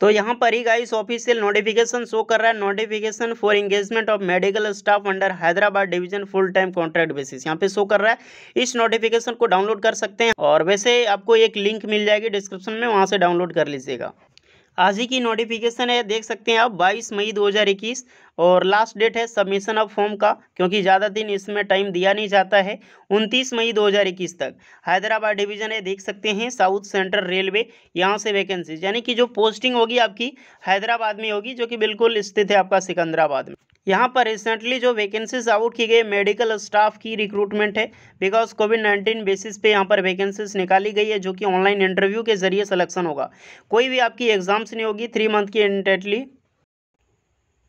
तो यहाँ पर ही गाइस ऑफिशियल नोटिफिकेशन शो कर रहा है notification for engagement of medical staff under Hyderabad division full time contract basis यहाँ पे शो कर रहा है इस नोटिफिकेशन को डाउनलोड कर सकते हैं और वैसे आपको एक लिंक मिल जाएगी डिस्क्रिप्शन में वहाँ से डाउनलोड कर लीजिएगा आज ही की नोटिफिकेशन है देख सकते हैं आप 22 मई 2021 और लास्ट डेट है सबमिशन ऑफ फॉर्म का क्योंकि ज़्यादा दिन इसमें टाइम दिया नहीं जाता है उनतीस मई 2021 तक हैदराबाद डिवीज़न है देख सकते हैं साउथ सेंट्रल रेलवे यहाँ से वैकेंसीज यानी कि जो पोस्टिंग होगी आपकी हैदराबाद में होगी जो कि बिल्कुल स्थित है आपका सिकंदराबाद में यहाँ पर रिसेंटली जो वैकेंसीज आउट की गई मेडिकल स्टाफ की रिक्रूटमेंट है बिकॉज कोविड नाइन्टीन बेसिस पे यहाँ पर वैकेंसीज निकाली गई है जो कि ऑनलाइन इंटरव्यू के जरिए सिलेक्शन होगा कोई भी आपकी एग्जाम्स नहीं होगी थ्री मंथ की इंटेटली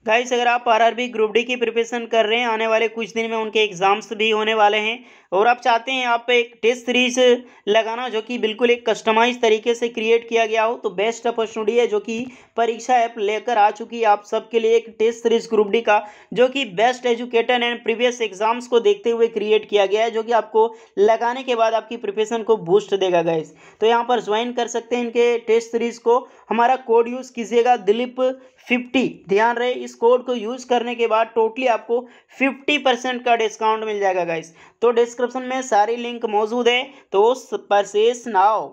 गाइस अगर आप आर ग्रुप डी की प्रिपरेशन कर रहे हैं आने वाले कुछ दिन में उनके एग्ज़ाम्स भी होने वाले हैं और आप चाहते हैं आप एक टेस्ट सीरीज लगाना जो कि बिल्कुल एक कस्टमाइज तरीके से क्रिएट किया गया हो तो बेस्ट अपॉर्चुनिटी है जो कि परीक्षा ऐप लेकर आ चुकी है आप सबके लिए एक टेस्ट सीरीज ग्रुप डी का जो कि best educator and previous exams को देखते हुए क्रिएट किया गया है जो कि आपको लगाने के बाद आपकी प्रिपरेशन को बूस्ट देगा गाइस तो यहाँ पर ज्वाइन कर सकते हैं इनके टेस्ट सीरीज को हमारा कोड यूज़ कीजिएगा दिलीप फिफ्टी ध्यान रहे इस कोड को यूज करने के बाद टोटली आपको फिफ्टी परसेंट का डिस्काउंट मिल जाएगा गाइस तो डिस्क्रिप्शन में सारी लिंक मौजूद है तो परसेस नाओ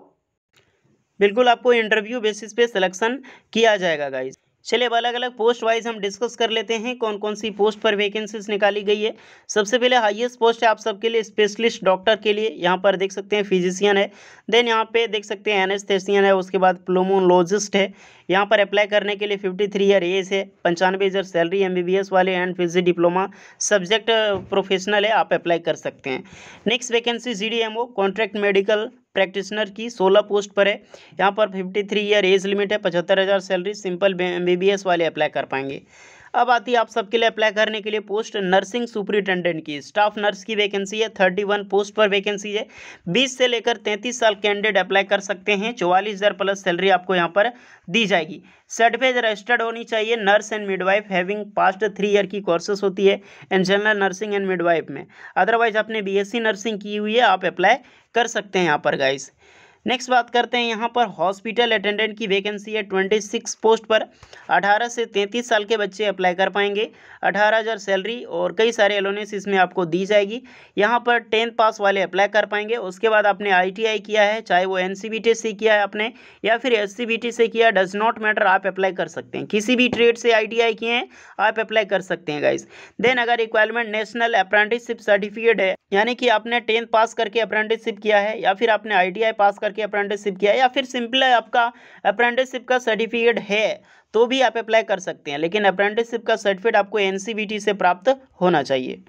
बिल्कुल आपको इंटरव्यू बेसिस पे सिलेक्शन किया जाएगा गाइस चलिए अब अलग अलग पोस्ट वाइज हम डिस्कस कर लेते हैं कौन कौन सी पोस्ट पर वैकेंसीज निकाली गई है सबसे पहले हाईएस्ट पोस्ट है आप सबके लिए स्पेशलिस्ट डॉक्टर के लिए यहाँ पर देख सकते हैं फिजिशियन है देन यहाँ पे देख सकते हैं एनेस्थेसियन है उसके बाद प्लोमोलॉजिस्ट है यहाँ पर अप्लाई करने के लिए फिफ्टी थ्री ईयर एज है पंचानवे हज़ार सैलरी एम वाले एंड फिजिक डिप्लोमा सब्जेक्ट प्रोफेशनल है आप अप्लाई कर सकते हैं next vacancy G D contract medical practitioner की सोलह पोस्ट पर है यहाँ पर fifty three year age limit है पचहत्तर हज़ार सैलरी सिंपल बीबीएस वाले अप्लाई कर पाएंगे अब आती है आप सबके लिए अप्लाई करने के लिए पोस्ट नर्सिंग सुपरिटेंडेंट की स्टाफ नर्स की वैकेंसी है थर्टी वन पोस्ट पर वैकेंसी है बीस से लेकर तैंतीस साल कैंडिडेट अप्लाई कर सकते हैं चौवालीस हज़ार प्लस सैलरी आपको यहाँ पर दी जाएगी सर्टिफेज रजिस्टर्ड होनी चाहिए nurse and midwife having past three year की कोर्सेस होती है and general nursing and midwife में अदरवाइज आपने बी नर्सिंग की हुई है आप अप्लाई कर सकते हैं यहाँ पर गाइस नेक्स्ट बात करते हैं यहाँ पर हॉस्पिटल अटेंडेंट की वैकेंसी है ट्वेंटी सिक्स पोस्ट पर अठारह से तैंतीस साल के बच्चे अप्लाई कर पाएंगे अठारह हज़ार सैलरी और कई सारे एलोनेस इसमें आपको दी जाएगी यहाँ पर टेंथ पास वाले अप्लाई कर पाएंगे उसके बाद आपने आईटीआई किया है चाहे वो एन से किया है आपने या फिर एस से किया डज नॉट मैटर आप अप्लाई कर सकते हैं किसी भी ट्रेड से आई किए हैं आप अप्लाई कर सकते हैं गाइज देन अगर रिक्वायरमेंट नेशनल अप्रेंटिसशिप सर्टिफिकेट है यानी कि आपने टेंथ पास करके अप्रेंटिसशिप किया है या फिर आपने आई पास कर करके अप्रेंटिसशिप किया या फिर सिंपल आपका अप्रेंटिसशिप का सर्टिफिकेट है तो भी आप अप्लाई कर सकते हैं लेकिन अप्रेंटिसशिप का सर्टिफिकेट आपको एन से प्राप्त होना चाहिए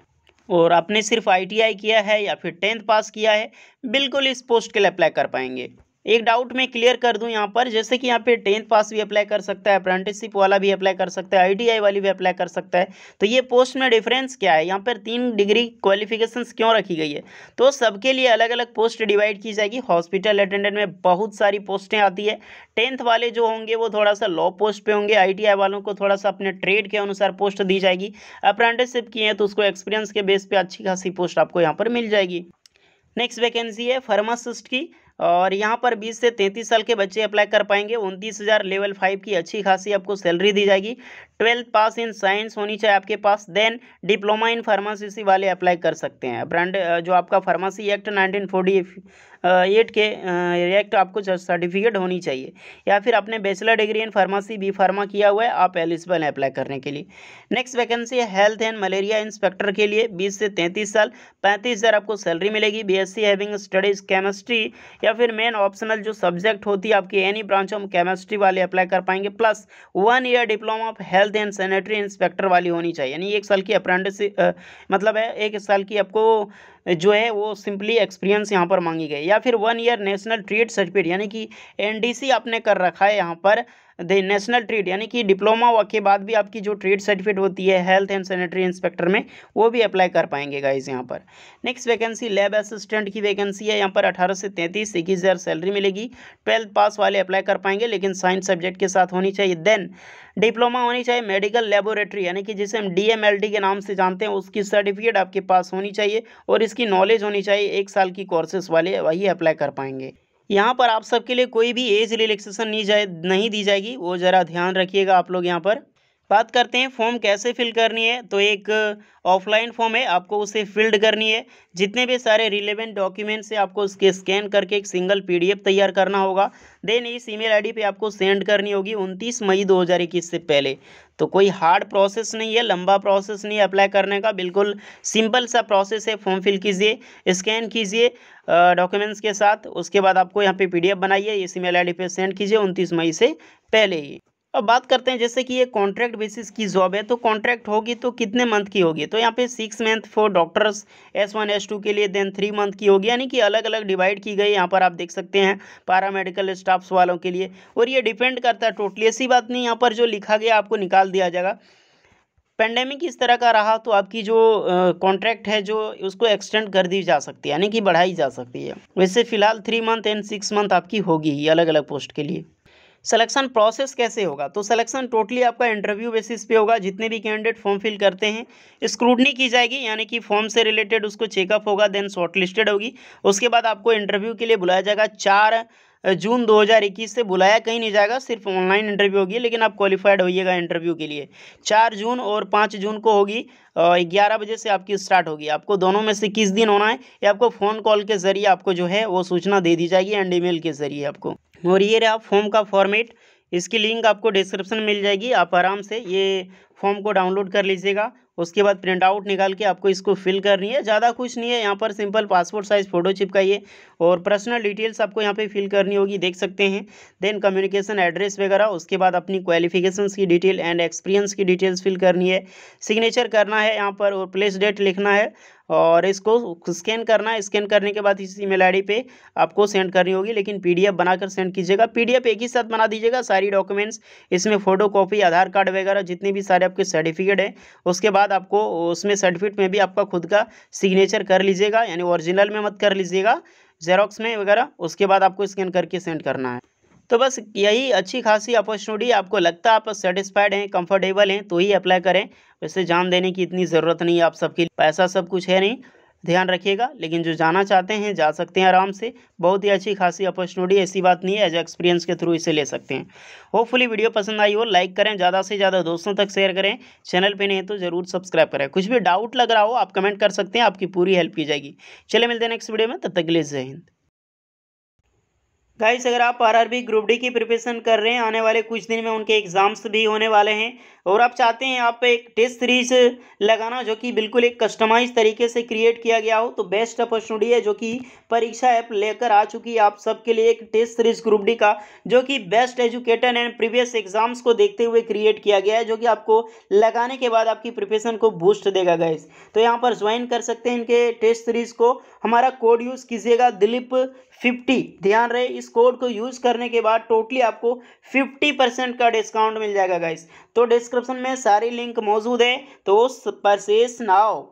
और आपने सिर्फ आई किया है या फिर टेंथ पास किया है बिल्कुल इस पोस्ट के लिए अप्लाई कर पाएंगे एक डाउट मैं क्लियर कर दूं यहाँ पर जैसे कि यहाँ पे टेंथ पास भी अप्लाई कर सकता है अप्रेंटिसशिप वाला भी अप्लाई कर सकता है आईटीआई वाली भी अप्लाई कर सकता है तो ये पोस्ट में डिफरेंस क्या है यहाँ पर तीन डिग्री क्वालिफिकेशन क्यों रखी गई है तो सबके लिए अलग अलग पोस्ट डिवाइड की जाएगी हॉस्पिटल अटेंडेंट में बहुत सारी पोस्टें आती है टेंथ वाले जो होंगे वो थोड़ा सा लॉ पोस्ट पर होंगे आई वालों को थोड़ा सा अपने ट्रेड के अनुसार पोस्ट दी जाएगी अप्रेंटिसशिप की है तो उसको एक्सपीरियंस के बेस पर अच्छी खासी पोस्ट आपको यहाँ पर मिल जाएगी नेक्स्ट वैकेंसी है फार्मासिस्ट की और यहाँ पर 20 से 33 साल के बच्चे अप्लाई कर पाएंगे उनतीस हज़ार लेवल फाइव की अच्छी खासी आपको सैलरी दी जाएगी ट्वेल्थ पास इन साइंस होनी चाहिए आपके पास देन डिप्लोमा इन फार्मासी वाले अप्लाई कर सकते हैं ब्रांड जो आपका pharmacy act nineteen forty eight के एक्ट आपको सर्टिफिकेट होनी चाहिए या फिर आपने bachelor degree in pharmacy B pharma किया हुआ है आप एलिजिबल हैं अप्लाई करने के लिए नेक्स्ट वैकेंसी है हेल्थ एंड मलेरिया इंस्पेक्टर के लिए बीस से तैंतीस साल पैंतीस हज़ार आपको सैलरी मिलेगी B S C having studies chemistry या या फिर मेन ऑप्शनल जो सब्जेक्ट होती है आपकी एनी ब्रांच हम केमिस्ट्री वाले अप्लाई कर पाएंगे plus one year diploma of health and sanitary inspector वाली होनी चाहिए यानी एक साल की अप्रेंटिस मतलब है एक साल की आपको जो है वो सिंपली एक्सपीरियंस यहाँ पर मांगी गई या फिर one year national trade certificate यानी कि एनडीसी आपने कर रखा है यहाँ पर नेशनल ट्रेड यानी कि डिप्लोमा के बाद भी आपकी जो ट्रेड सर्टिफिकेट होती है हेल्थ एंड सैनिटरी इंस्पेक्टर में वो भी अप्लाई कर पाएंगे गाइज यहाँ पर नेक्स्ट वैकेंसी लैब असिस्टेंट की वैकेंसी है यहाँ पर अठारह से तैंतीस इक्कीस हज़ार सैलरी मिलेगी ट्वेल्थ पास वाले अप्लाई कर पाएंगे लेकिन साइंस सब्जेक्ट के साथ होनी चाहिए देन डिप्लोमा होनी चाहिए मेडिकल लेबोरेटरी यानी कि जिसे हम डी के नाम से जानते हैं उसकी सर्टिफिकेट आपके पास होनी चाहिए और इसकी नॉलेज होनी चाहिए एक साल की कोर्सेस वाले वही अप्लाई कर पाएंगे यहाँ पर आप सबके लिए कोई भी एज रिलैक्सेशन नहीं जाए नहीं दी जाएगी वो ज़रा ध्यान रखिएगा आप लोग यहाँ पर बात करते हैं फॉर्म कैसे फिल करनी है तो एक ऑफलाइन uh, फॉर्म है आपको उसे फिल्ड करनी है जितने भी सारे रिलेवेंट डॉक्यूमेंट्स हैं आपको उसके स्कैन करके एक सिंगल पीडीएफ तैयार करना होगा देन इस ईमेल आईडी पे आपको सेंड करनी होगी 29 मई 2021 से पहले तो कोई हार्ड प्रोसेस नहीं है लंबा प्रोसेस नहीं है अप्लाई करने का बिल्कुल सिंपल सा प्रोसेस है फॉर्म फिल कीजिए स्कैन कीजिए डॉक्यूमेंट्स uh, के साथ उसके बाद आपको यहाँ पे पी बनाइए इस ई मेल पे सेंड कीजिए उनतीस मई से पहले ही अब बात करते हैं जैसे कि ये कॉन्ट्रैक्ट बेसिस की जॉब है तो कॉन्ट्रैक्ट होगी तो कितने मंथ की होगी तो यहाँ पे six month for doctors S one S two के लिए देन थ्री मंथ की होगी यानी कि अलग अलग डिवाइड की गई यहाँ पर आप देख सकते हैं पारा मेडिकल स्टाफ्स वालों के लिए और ये डिपेंड करता है टोटली ऐसी बात नहीं यहाँ पर जो लिखा गया आपको निकाल दिया जाएगा पेंडेमिक इस तरह का रहा तो आपकी जो कॉन्ट्रैक्ट है जो उसको एक्सटेंड कर दी जा सकती है यानी कि बढ़ाई जा सकती है वैसे फिलहाल three month and six month आपकी होगी ही अलग अलग पोस्ट के लिए सिलेक्शन प्रोसेस कैसे होगा तो सिलेक्शन टोटली आपका इंटरव्यू बेसिस पे होगा जितने भी कैंडिडेट फॉर्म फिल करते हैं स्क्रूटनी की जाएगी यानी कि फॉर्म से रिलेटेड उसको चेकअप होगा देन शॉर्टलिस्टेड होगी उसके बाद आपको इंटरव्यू के लिए बुलाया जाएगा चार जून 2021 से बुलाया कहीं नहीं जाएगा सिर्फ ऑनलाइन इंटरव्यू होगी लेकिन आप क्वालिफाइड होइएगा इंटरव्यू के लिए चार जून और पाँच जून को होगी ग्यारह बजे से आपकी स्टार्ट होगी आपको दोनों में से किस दिन होना है ये आपको फ़ोन कॉल के ज़रिए आपको जो है वो सूचना दे दी जाएगी एंड ई के ज़रिए आपको और ये रहा फॉर्म का फॉर्मेट इसकी लिंक आपको डिस्क्रिप्शन मिल जाएगी आप आराम से ये फॉर्म को डाउनलोड कर लीजिएगा उसके बाद प्रिंट आउट निकाल के आपको इसको फिल करनी है ज़्यादा कुछ नहीं है यहाँ पर सिंपल पासपोर्ट साइज़ फ़ोटो चिपकाइए और पर्सनल डिटेल्स आपको यहाँ पे फिल करनी होगी देख सकते हैं देन कम्युनिकेशन एड्रेस वगैरह उसके बाद अपनी क्वालिफिकेशन की डिटेल एंड एक्सपीरियंस की डिटेल्स फिल करनी है सिग्नेचर करना है यहाँ पर और प्लेस डेट लिखना है और इसको स्कैन करना है स्कैन करने के बाद इस ईमेल आईडी पे आपको सेंड करनी होगी लेकिन पीडीएफ बनाकर सेंड कीजिएगा पीडीएफ एक ही साथ बना दीजिएगा सारी डॉक्यूमेंट्स इसमें फ़ोटो कॉपी आधार कार्ड वगैरह जितने भी सारे आपके सर्टिफिकेट हैं उसके बाद आपको उसमें सर्टिफिकेट में भी आपका खुद का सिग्नेचर कर लीजिएगा यानी ओरिजिनल में मत कर लीजिएगा जेरोक्स में वगैरह उसके बाद आपको स्कैन करके सेंड करना है तो बस यही अच्छी खासी अपॉर्चुनिटी आपको लगता है आप सेटिस्फाइड हैं कंफर्टेबल हैं तो ही अप्लाई करें वैसे जान देने की इतनी ज़रूरत नहीं है आप सबके लिए पैसा सब कुछ है नहीं ध्यान रखिएगा लेकिन जो जाना चाहते हैं जा सकते हैं आराम से बहुत ही अच्छी खासी अपॉर्चुनिटी ऐसी बात नहीं है एज एक्सपीरियंस के थ्रू इसे ले सकते हैं होपफुली वीडियो पसंद आई हो लाइक करें ज़्यादा से ज़्यादा दोस्तों तक शेयर करें चैनल पे नहीं तो ज़रूर सब्सक्राइब करें कुछ भी डाउट लग रहा हो आप कमेंट कर सकते हैं आपकी पूरी हेल्प की जाएगी चले मिलते हैं नेक्स्ट वीडियो में तब तक लिए जय हिंद गाइस अगर आप आरआरबी ग्रुप डी की प्रिपरेशन कर रहे हैं आने वाले कुछ दिन में उनके एग्ज़ाम्स भी होने वाले हैं और आप चाहते हैं आप एक टेस्ट सीरीज लगाना जो कि बिल्कुल एक कस्टमाइज तरीके से क्रिएट किया गया हो तो बेस्ट अपॉर्चुनिटी है जो कि परीक्षा ऐप लेकर आ चुकी है आप सबके लिए एक टेस्ट सीरीज ग्रुप डी का जो कि best educator and previous exams को देखते हुए क्रिएट किया गया है जो कि आपको लगाने के बाद आपकी प्रिपरेशन को बूस्ट देगा गैस तो यहाँ पर ज्वाइन कर सकते हैं इनके टेस्ट सीरीज को हमारा कोड यूज़ कीजिएगा दिलीप फिफ्टी ध्यान रहे इस कोड को यूज़ करने के बाद टोटली आपको फिफ्टी परसेंट का डिस्काउंट मिल जाएगा गाइस तो डिस्क्रिप्शन में सारी लिंक मौजूद है तो उस पर शेष नाव